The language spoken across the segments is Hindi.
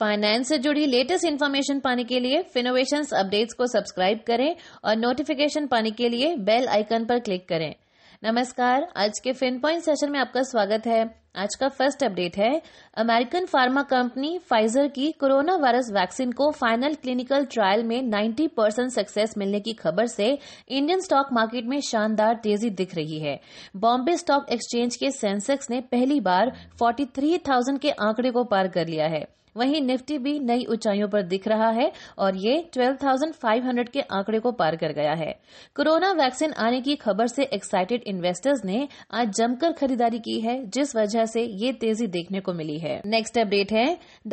फाइनेंस से जुड़ी लेटेस्ट इन्फॉर्मेशन पाने के लिए फिनोवेशन अपडेट्स को सब्सक्राइब करें और नोटिफिकेशन पाने के लिए बेल आइकन पर क्लिक करें नमस्कार आज के फिन पॉइंट सेशन में आपका स्वागत है आज का फर्स्ट अपडेट है अमेरिकन फार्मा कंपनी फाइजर की कोरोना वायरस वैक्सीन को फाइनल क्लिनिकल ट्रायल में 90 परसेंट सक्सेस मिलने की खबर से इंडियन स्टॉक मार्केट में शानदार तेजी दिख रही है बॉम्बे स्टॉक एक्सचेंज के सेंसेक्स ने पहली बार 43,000 के आंकड़े को पार कर लिया है वहीं निफ्टी भी नई ऊंचाइयों पर दिख रहा है और ये 12,500 के आंकड़े को पार कर गया है कोरोना वैक्सीन आने की खबर से एक्साइटेड इन्वेस्टर्स ने आज जमकर खरीदारी की है जिस वजह से ये तेजी देखने को मिली है नेक्स्ट अपडेट है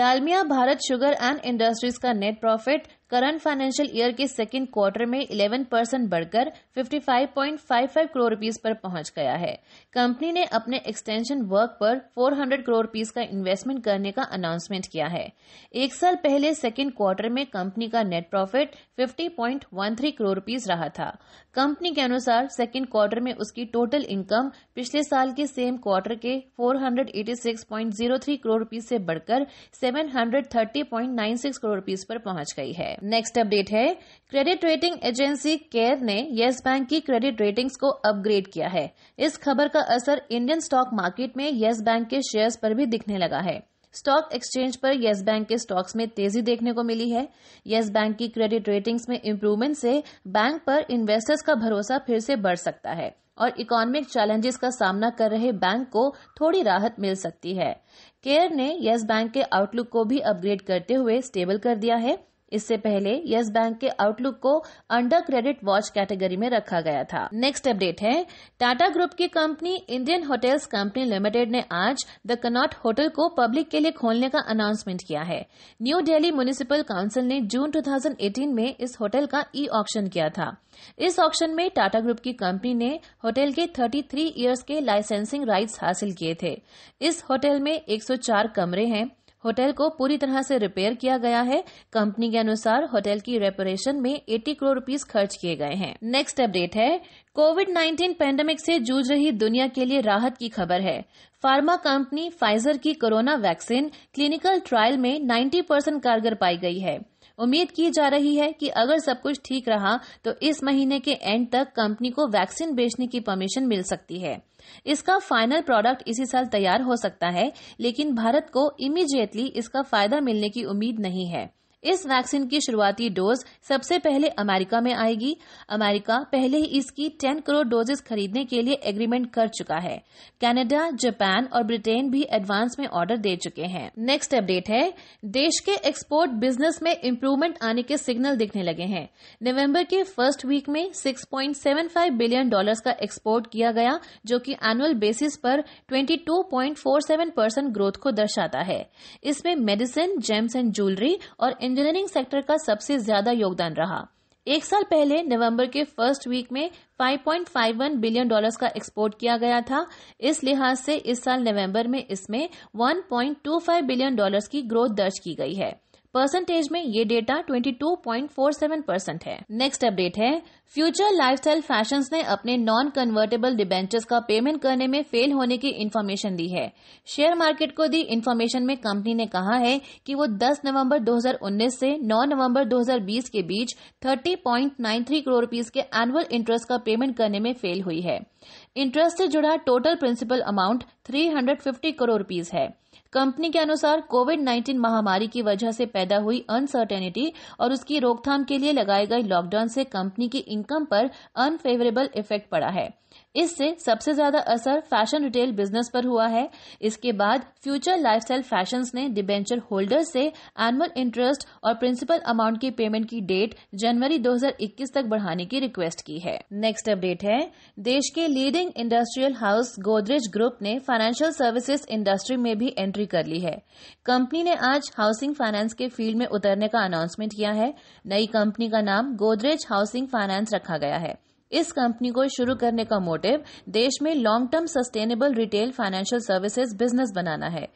Dalmia Bharat sugar and industries का net profit current financial year के सेकेंड क्वार्टर में 11 परसेंट बढ़कर 55.55 करोड़ रुपीस पर पहुंच गया है कंपनी ने अपने एक्सटेंशन वर्क पर 400 करोड़ रुपीस का इन्वेस्टमेंट करने का अनाउंसमेंट किया है एक साल पहले सेकेंड क्वार्टर में कंपनी का नेट प्रॉफिट 50.13 करोड़ रुपीस रहा था कंपनी के अनुसार सेकेंड क्वार्टर में उसकी टोटल इनकम पिछले साल के सेम क्वार्टर के 486.03 करोड़ रुपीस से बढ़कर 730.96 करोड़ रुपीस पर पहुंच गई है नेक्स्ट अपडेट है क्रेडिट रेटिंग एजेंसी केयर ने येस बैंक की क्रेडिट रेटिंग्स को अपग्रेड किया है इस खबर का असर इंडियन स्टॉक मार्केट में येस बैंक के शेयर्स पर भी दिखने लगा है स्टॉक एक्सचेंज पर येस बैंक के स्टॉक्स में तेजी देखने को मिली है येस बैंक की क्रेडिट रेटिंग्स में इम्प्रूवमेंट से बैंक पर इन्वेस्टर्स का भरोसा फिर से बढ़ सकता है और इकोनॉमिक चैलेंजेस का सामना कर रहे बैंक को थोड़ी राहत मिल सकती है केयर ने यस बैंक के आउटलुक को भी अपग्रेड करते हुए स्टेबल कर दिया है इससे पहले यस बैंक के आउटलुक को अंडर क्रेडिट वॉच कैटेगरी में रखा गया था नेक्स्ट अपडेट है टाटा ग्रुप की company Indian Hotels Company Limited ने आज द कनॉट होटल को पब्लिक के लिए खोलने का अनाउंसमेंट किया है न्यू दिल्ली म्यूनिसिपल काउंसिल ने जून 2018 में इस होटल का ई ऑक्शन किया था इस ऑक्शन में टाटा ग्रुप की कंपनी ने होटल के 33 ईयर्स के लाइसेंसिंग राइट्स हासिल किए थे इस होटल में 104 कमरे हैं होटल को पूरी तरह से रिपेयर किया गया है कंपनी के अनुसार होटल की रेपोरेशन में 80 करोड़ रुपीस खर्च किए गए हैं नेक्स्ट अपडेट है कोविड 19 पैंडेमिक से जूझ रही दुनिया के लिए राहत की खबर है फार्मा कंपनी फाइजर की कोरोना वैक्सीन क्लिनिकल ट्रायल में 90 परसेंट कारगर पाई गई है उम्मीद की जा रही है कि अगर सब कुछ ठीक रहा तो इस महीने के एंड तक कंपनी को वैक्सीन बेचने की परमिशन मिल सकती है इसका फाइनल प्रोडक्ट इसी साल तैयार हो सकता है लेकिन भारत को इमीडिएटली इसका फायदा मिलने की उम्मीद नहीं है इस वैक्सीन की शुरुआती डोज सबसे पहले अमेरिका में आएगी अमेरिका पहले ही इसकी 10 करोड़ डोजेस खरीदने के लिए एग्रीमेंट कर चुका है कनाडा जापान और ब्रिटेन भी एडवांस में ऑर्डर दे चुके हैं नेक्स्ट अपडेट है देश के एक्सपोर्ट बिजनेस में इम्प्रूवमेंट आने के सिग्नल दिखने लगे हैं नवम्बर के फर्स्ट वीक में सिक्स बिलियन डॉलर का एक्सपोर्ट किया गया जो कि एनुअल बेसिस पर ट्वेंटी परसेंट ग्रोथ को दर्शाता है इसमें मेडिसिन जेम्स एंड ज्वेलरी और इंजीनियरिंग सेक्टर का सबसे ज्यादा योगदान रहा एक साल पहले नवंबर के फर्स्ट वीक में 5.51 बिलियन डॉलर्स का एक्सपोर्ट किया गया था इस लिहाज से इस साल नवंबर में इसमें 1.25 बिलियन डॉलर्स की ग्रोथ दर्ज की गई है परसेंटेज में ये डेटा 22.47 परसेंट है नेक्स्ट अपडेट है फ्यूचर लाइफस्टाइल फैशंस ने अपने नॉन कन्वर्टेबल डिबेंचर्स का पेमेंट करने में फेल होने की इन्फॉर्मेशन दी है शेयर मार्केट को दी इन्फॉर्मेशन में कंपनी ने कहा है कि वो 10 नवंबर 2019 से 9 नवंबर 2020 के बीच 30.93 करोड़ रूपीज के एनुअल इंटरेस्ट का पेमेंट करने में फेल हुई है इंटरेस्ट से जुड़ा total principal amount 350 crore rupees है कंपनी के अनुसार कोविड 19 महामारी की वजह से पैदा हुई अनसर्टेनिटी और उसकी रोकथाम के लिए लगाए गए लॉकडाउन से कंपनी की इनकम पर अनफेवरेबल इफेक्ट पड़ा है इससे सबसे ज्यादा असर फैशन रिटेल बिजनेस पर हुआ है इसके बाद फ्यूचर लाइफस्टाइल फैशंस ने डिबेंचर होल्डर्स से एनुअल इंटरेस्ट और प्रिंसिपल अमाउंट की पेमेंट की डेट जनवरी 2021 तक बढ़ाने की रिक्वेस्ट की है नेक्स्ट अपडेट है देश के leading industrial house Godrej group ने फाइनेंशियल सर्विसेज इंडस्ट्री में भी एंट्री कर ली है कंपनी ने आज हाउसिंग फाइनेंस के फील्ड में उतरने का अनाउंसमेंट किया है नई कंपनी का नाम गोदरेज हाउसिंग फाइनेंस रखा गया है इस कंपनी को शुरू करने का मोटिव देश में long term sustainable retail financial services business बनाना है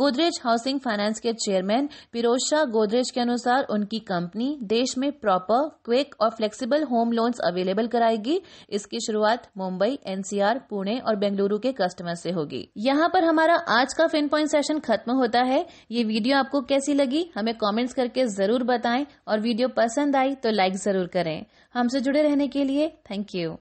गोदरेज हाउसिंग फाइनेंस के चेयरमैन पिरोज शाह गोदरेज के अनुसार उनकी कंपनी देश में प्रॉपर क्विक और फ्लेक्सिबल होम लोन्स अवेलेबल कराएगी इसकी शुरुआत मुंबई एनसीआर पुणे और बेंगलुरु के कस्टमर से होगी यहाँ पर हमारा आज का फिन पॉइंट सेशन खत्म होता है ये वीडियो आपको कैसी लगी हमें कॉमेंट्स करके जरूर बताएं और वीडियो पसंद आई तो लाइक जरूर करें हमसे जुड़े रहने के लिए थैंक यू